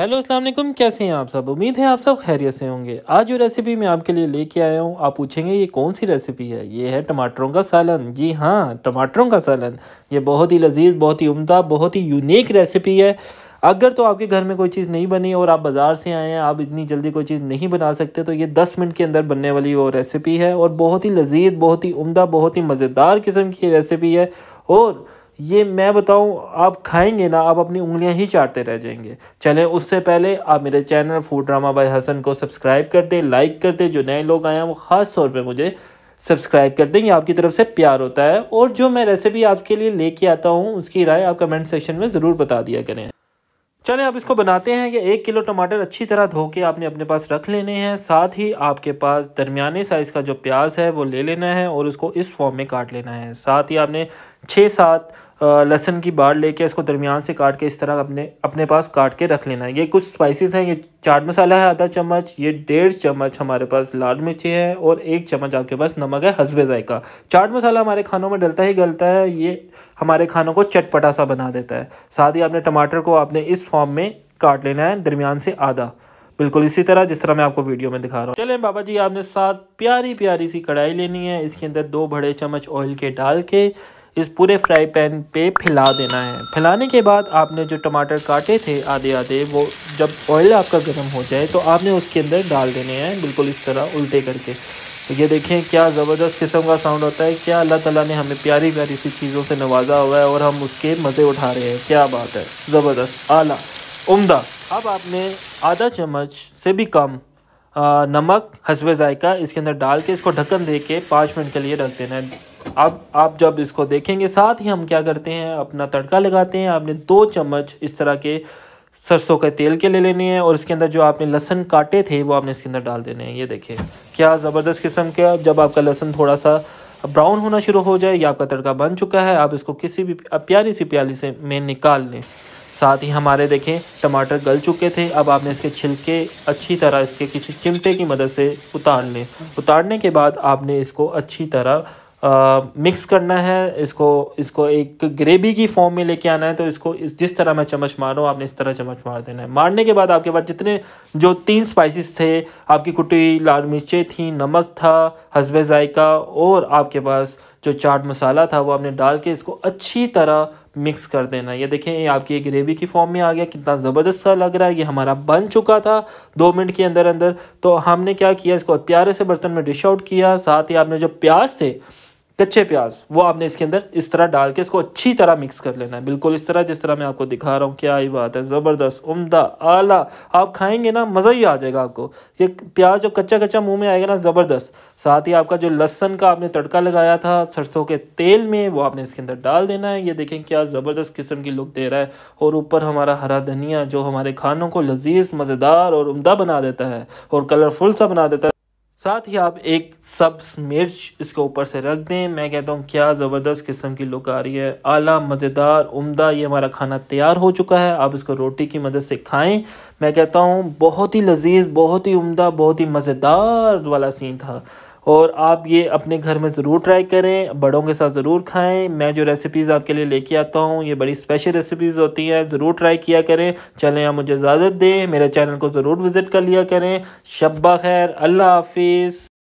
hello अस्सलाम कैसे हैं आप सब उम्मीद है आप सब खैरियत से होंगे आज जो रेसिपी मैं आपके लिए लेके आया हूँ आप पूछेंगे ये कौन सी रेसिपी है ये है टमाटरों का सालन जी हाँ टमाटरों का सालन ये बहुत ही लजीज बहुत ही उम्दा बहुत ही यूनिक रेसिपी है अगर तो आपके घर में कोई चीज़ नहीं बनी और आप बाज़ार से आए हैं आप इतनी जल्दी कोई चीज़ नहीं बना सकते तो ये दस मिनट के अंदर बनने वाली वो रेसिपी है और बहुत ही लजीज बहुत ही उम्दा बहुत ही मज़ेदार किस्म की रेसिपी है और ये मैं बताऊं आप खाएंगे ना आप अपनी उंगलियां ही चाटते रह जाएंगे चलें उससे पहले आप मेरे channel food drama by Hasan को सब्सक्राइब कर दें लाइक कर दें जो नए लोग आए हैं वो ख़ास तौर पे मुझे सब्सक्राइब कर दें ये आपकी तरफ से प्यार होता है और जो मैं रेसिपी आपके लिए लेके आता हूँ उसकी राय आप कमेंट सेक्शन में ज़रूर बता दिया करें चलें आप इसको बनाते हैं कि एक किलो टमाटर अच्छी तरह धो के आपने अपने पास रख लेने हैं साथ ही आपके पास दरमियाने साइज़ का जो प्याज है वो ले लेना है और उसको इस फॉर्म में काट लेना है साथ ही आपने छः सात लहसन की बाढ़ लेके इसको दरमियान से काट के इस तरह अपने अपने पास काट के रख लेना है ये कुछ स्पाइसेस हैं ये चाट मसाला है आधा चम्मच ये डेढ़ चम्मच हमारे पास लाल मिर्ची है और एक चम्मच आपके पास नमक है हसबे जायका चाट मसाला हमारे खानों में डलता ही गलता है ये हमारे खानों को चटपटा सा बना देता है साथ ही आपने टमाटर को आपने इस फॉर्म में काट लेना है दरमियान से आधा बिल्कुल इसी तरह जिस तरह मैं आपको वीडियो में दिखा रहा हूँ चलें बाबा जी आपने साथ प्यारी प्यारी सी कढ़ाई लेनी है इसके अंदर दो बड़े चम्मच ऑयल के डाल के इस पूरे फ्राई पैन पे फैला देना है फैलाने के बाद आपने जो टमाटर काटे थे आधे आधे वो जब ऑयल आपका गर्म हो जाए तो आपने उसके अंदर डाल देने हैं बिल्कुल इस तरह उल्टे करके तो ये देखें क्या ज़बरदस्त किस्म का साउंड होता है क्या अल्लाह ताला ने हमें प्यारी प्यारी सी चीज़ों से नवाजा हुआ है और हम उसके मज़े उठा रहे हैं क्या बात है ज़बरदस्त आला उमदा अब आपने आधा चम्मच से भी कम आ, नमक हसब जायका इसके अंदर डाल के इसको ढक्कन दे के पाँच मिनट के लिए रख देना है अब आप जब इसको देखेंगे साथ ही हम क्या करते हैं अपना तड़का लगाते हैं आपने दो चम्मच इस तरह के सरसों के तेल के ले लेने हैं और इसके अंदर जो आपने लहसन काटे थे वो आपने इसके अंदर डाल देने हैं ये देखिए क्या ज़बरदस्त किस्म का जब आपका लहसन थोड़ा सा ब्राउन होना शुरू हो जाए या आपका तड़का बन चुका है आप इसको किसी भी प्यारी सी प्याली से में निकाल लें साथ ही हमारे देखें टमाटर गल चुके थे अब आपने इसके छिलके अच्छी तरह इसके किसी चिमटे की मदद से उतार लें उतारने के बाद आपने इसको अच्छी तरह मिक्स करना है इसको इसको एक ग्रेवी की फॉर्म में लेके आना है तो इसको इस जिस तरह मैं चम्मच मारूँ आपने इस तरह चम्मच मार देना है मारने के बाद आपके पास जितने जो तीन स्पाइसेस थे आपकी कुटी लाल मिर्चें थी नमक था हसब जायका और आपके पास जो चाट मसाला था वो आपने डाल के इसको अच्छी तरह मिक्स कर देना ये देखें ये आपकी ग्रेवी की फॉर्म में आ गया कितना ज़बरदस्त सा लग रहा है ये हमारा बन चुका था दो मिनट के अंदर अंदर तो हमने क्या किया इसको प्यारे से बर्तन में डिश आउट किया साथ ही आपने जो प्याज थे कच्चे प्याज वो आपने इसके अंदर इस तरह डाल के इसको अच्छी तरह मिक्स कर लेना है बिल्कुल इस तरह जिस तरह मैं आपको दिखा रहा हूँ क्या ही बात है ज़बरदस्त उमदा आला आप खाएंगे ना मज़ा ही आ जाएगा आपको ये प्याज जो कच्चा कच्चा मुंह में आएगा ना ज़बरदस्त साथ ही आपका जो लहसन का आपने तड़का लगाया था सरसों के तेल में वो आपने इसके अंदर डाल देना है ये देखें क्या ज़बरदस्त किस्म की लुक दे रहा है और ऊपर हमारा हरा धनिया जो हमारे खानों को लजीज मज़ेदार और उमदा बना देता है और कलरफुल सा बना देता है साथ ही आप एक सब्स मिर्च इसके ऊपर से रख दें मैं कहता हूँ क्या ज़बरदस्त किस्म की लुक आ रही है आला मज़ेदार उम्दा ये हमारा खाना तैयार हो चुका है आप इसको रोटी की मदद से खाएं मैं कहता हूँ बहुत ही लजीज बहुत ही उम्दा बहुत ही मज़ेदार वाला सीन था और आप ये अपने घर में ज़रूर ट्राई करें बड़ों के साथ ज़रूर खाएं मैं जो रेसिपीज़ आपके लिए लेके आता हूँ ये बड़ी स्पेशल रेसिपीज़ होती हैं ज़रूर ट्राई किया करें चलें आप मुझे इजाज़त दें मेरे चैनल को ज़रूर विज़िट कर लिया करें शब्बा खैर अल्लाह हाफिज़